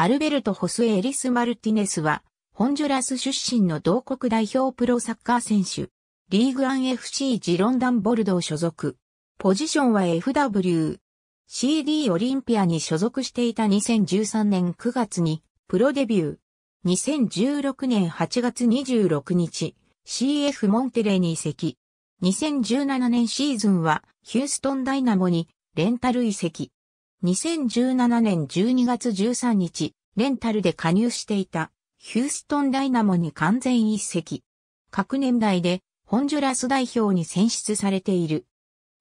アルベルト・ホスエ・エリス・マルティネスは、ホンジュラス出身の同国代表プロサッカー選手、リーグアン FC ジロンダン・ボルドー所属。ポジションは FW。CD オリンピアに所属していた2013年9月にプロデビュー。2016年8月26日、CF モンテレに移籍。2017年シーズンはヒューストンダイナモにレンタル移籍。2017年12月13日、レンタルで加入していたヒューストンダイナモに完全一席。各年代でホンジュラス代表に選出されている。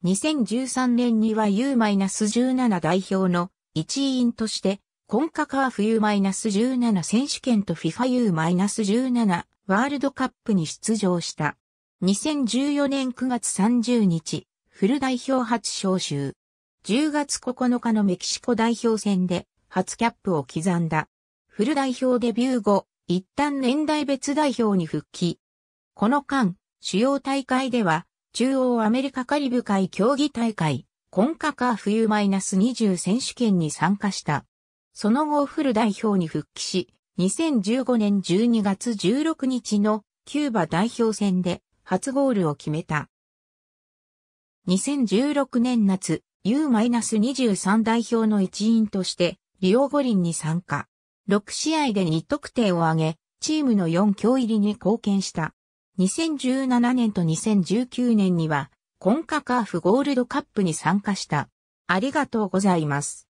2013年には U-17 代表の一員として、コンカカーフ U-17 選手権と FIFA U-17 ワールドカップに出場した。2014年9月30日、フル代表初招集。10月9日のメキシコ代表戦で初キャップを刻んだ。フル代表デビュー後、一旦年代別代表に復帰。この間、主要大会では、中央アメリカカリブ海競技大会、コンカカ冬 -20 選手権に参加した。その後フル代表に復帰し、2015年12月16日のキューバ代表戦で初ゴールを決めた。2016年夏、U-23 代表の一員としてリオ五輪に参加。6試合で2得点を挙げ、チームの4強入りに貢献した。2017年と2019年には、コンカカーフゴールドカップに参加した。ありがとうございます。